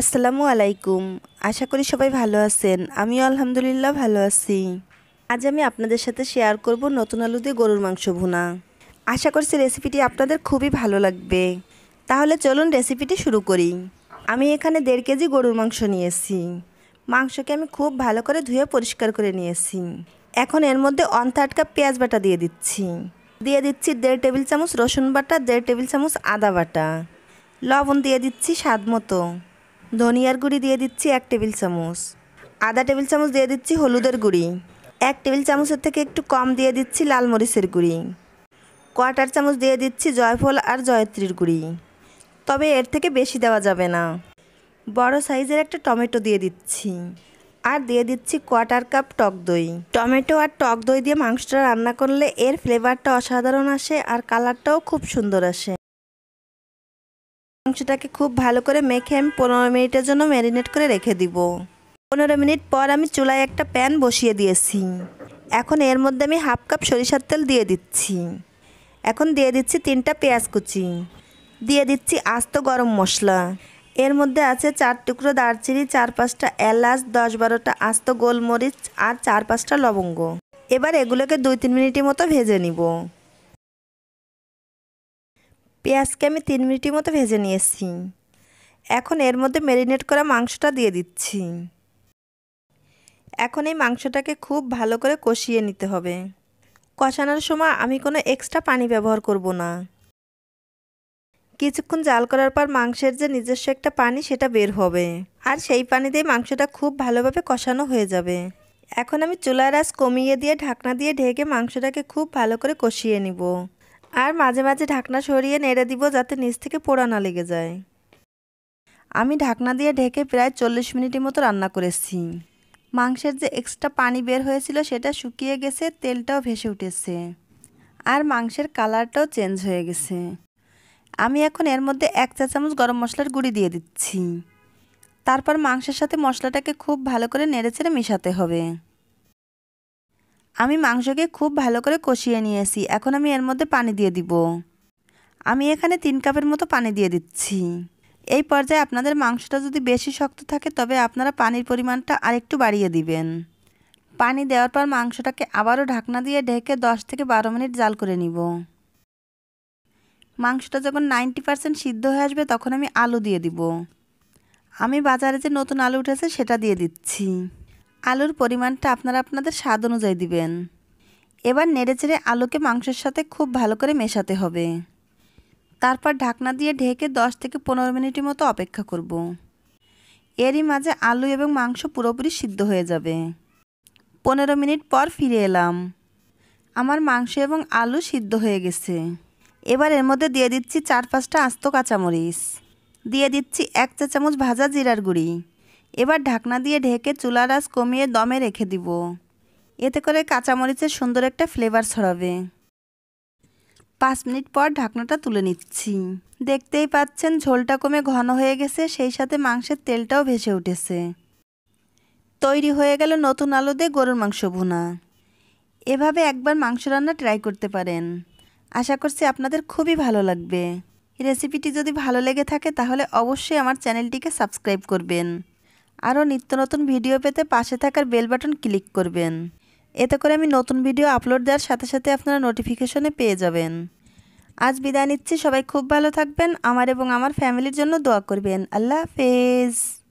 আসসালামু আলাইকুম আশা করি সবাই ভালো আছেন আমিও আলহামদুলিল্লাহ ভালো আছি আজ আমি আপনাদের সাথে শেয়ার করব নতুন আলু দিয়ে গরুর মাংস ভুনা আশা করছি রেসিপিটি আপনাদের খুবই ভালো লাগবে তাহলে চলুন রেসিপিটি শুরু করি আমি এখানে দেড় কেজি গরুর মাংস নিয়েছি মাংসকে আমি খুব ভালো করে ধুয়ে পরিষ্কার করে নিয়েছি এখন এর মধ্যে ওয়ান থার্ড কাপ পেঁয়াজ বাটা দিয়ে দিচ্ছি দিয়ে দিচ্ছি দেড় টেবিল চামচ রসুন বাটা দেড় টেবিল চামচ আদা বাটা লবণ দিয়ে দিচ্ছি স্বাদ মতো ধনিয়ার গুঁড়ি দিয়ে দিচ্ছি এক টেবিল চামচ আধা টেবিল চামচ দিয়ে দিচ্ছি হলুদের গুঁড়ি এক টেবিল চামচের থেকে একটু কম দিয়ে দিচ্ছি লাল মরিচের গুঁড়ি কোয়াটার চামচ দিয়ে দিচ্ছি জয়ফল আর জয়ত্রীর গুঁড়ি তবে এর থেকে বেশি দেওয়া যাবে না বড় সাইজের একটা টমেটো দিয়ে দিচ্ছি আর দিয়ে দিচ্ছি কোয়াটার কাপ টক দই টমেটো আর টক দই দিয়ে মাংসটা রান্না করলে এর ফ্লেভারটা অসাধারণ আসে আর কালারটাও খুব সুন্দর আসে মাংসটাকে খুব ভালো করে মেখে আমি পনেরো মিনিটের জন্য ম্যারিনেট করে রেখে দিব পনেরো মিনিট পর আমি চুলায় একটা প্যান বসিয়ে দিয়েছি এখন এর মধ্যে আমি হাফ কাপ সরিষার তেল দিয়ে দিচ্ছি এখন দিয়ে দিচ্ছি তিনটা পেঁয়াজ কুচি দিয়ে দিচ্ছি আস্ত গরম মশলা এর মধ্যে আছে চার টুকরো দারচিনি চার পাঁচটা এলাচ দশ বারোটা আস্ত গোলমরিচ আর চার পাঁচটা লবঙ্গ এবার এগুলোকে দুই তিন মিনিটের মতো ভেজে নিব পেঁয়াজকে আমি তিন মিনিটের মতো ভেজে নিয়েছি এখন এর মধ্যে ম্যারিনেট করা মাংসটা দিয়ে দিচ্ছি এখন এই মাংসটাকে খুব ভালো করে কষিয়ে নিতে হবে কষানোর সময় আমি কোনো এক্সট্রা পানি ব্যবহার করব না কিছুক্ষণ জাল করার পর মাংসের যে নিজস্ব একটা পানি সেটা বের হবে আর সেই পানি দিয়ে মাংসটা খুব ভালোভাবে কষানো হয়ে যাবে এখন আমি চুলার আঁচ কমিয়ে দিয়ে ঢাকনা দিয়ে ঢেকে মাংসটাকে খুব ভালো করে কষিয়ে নিব আর মাঝে মাঝে ঢাকনা সরিয়ে নেড়ে দিব যাতে নিচ থেকে পোড়া না লেগে যায় আমি ঢাকনা দিয়ে ঢেকে প্রায় চল্লিশ মিনিটের মতো রান্না করেছি মাংসের যে এক্সট্রা পানি বের হয়েছিল সেটা শুকিয়ে গেছে তেলটাও ভেসে উঠেছে আর মাংসের কালারটাও চেঞ্জ হয়ে গেছে আমি এখন এর মধ্যে এক চা চামচ গরম মশলার গুঁড়ি দিয়ে দিচ্ছি তারপর মাংসের সাথে মশলাটাকে খুব ভালো করে নেড়েচেড়ে মেশাতে হবে আমি মাংসকে খুব ভালো করে কষিয়ে নিয়েছি এখন আমি এর মধ্যে পানি দিয়ে দিব আমি এখানে তিন কাপের মতো পানি দিয়ে দিচ্ছি এই পর্যায়ে আপনাদের মাংসটা যদি বেশি শক্ত থাকে তবে আপনারা পানির পরিমাণটা আরেকটু বাড়িয়ে দিবেন পানি দেওয়ার পর মাংসটাকে আবারও ঢাকনা দিয়ে ঢেকে দশ থেকে বারো মিনিট জাল করে নিব মাংসটা যখন নাইনটি পারসেন্ট সিদ্ধ হয়ে আসবে তখন আমি আলু দিয়ে দিব আমি বাজারে যে নতুন আলু উঠেছে সেটা দিয়ে দিচ্ছি আলুর পরিমাণটা আপনারা আপনাদের স্বাদ অনুযায়ী দিবেন এবার নেড়েচেড়ে আলুকে মাংসের সাথে খুব ভালো করে মেশাতে হবে তারপর ঢাকনা দিয়ে ঢেকে 10 থেকে পনেরো মিনিটের মতো অপেক্ষা করব। এরই মাঝে আলু এবং মাংস পুরোপুরি সিদ্ধ হয়ে যাবে পনেরো মিনিট পর ফিরে এলাম আমার মাংস এবং আলু সিদ্ধ হয়ে গেছে এবার এর মধ্যে দিয়ে দিচ্ছি চার পাঁচটা আস্ত কাঁচামরিচ দিয়ে দিচ্ছি এক চা চামচ ভাজা জিরার গুঁড়ি এবার ঢাকনা দিয়ে ঢেকে চুলার আঁচ কমিয়ে দমে রেখে দিব এতে করে কাঁচামরিচের সুন্দর একটা ফ্লেভার ছড়াবে পাঁচ মিনিট পর ঢাকনাটা তুলে নিচ্ছি দেখতেই পাচ্ছেন ঝোলটা কমে ঘন হয়ে গেছে সেই সাথে মাংসের তেলটাও ভেসে উঠেছে তৈরি হয়ে গেল নতুন আলু দিয়ে গরুর মাংস ভুনা এভাবে একবার মাংস রান্না ট্রাই করতে পারেন আশা করছি আপনাদের খুবই ভালো লাগবে রেসিপিটি যদি ভালো লেগে থাকে তাহলে অবশ্যই আমার চ্যানেলটিকে সাবস্ক্রাইব করবেন আরও নিত্য নতুন ভিডিও পেতে পাশে থাকার বেল বাটন ক্লিক করবেন এতে করে আমি নতুন ভিডিও আপলোড দেওয়ার সাথে সাথে আপনারা নোটিফিকেশনে পেয়ে যাবেন আজ বিদায় নিচ্ছি সবাই খুব ভালো থাকবেন আমার এবং আমার ফ্যামিলির জন্য দোয়া করবেন আল্লাহ হাফেজ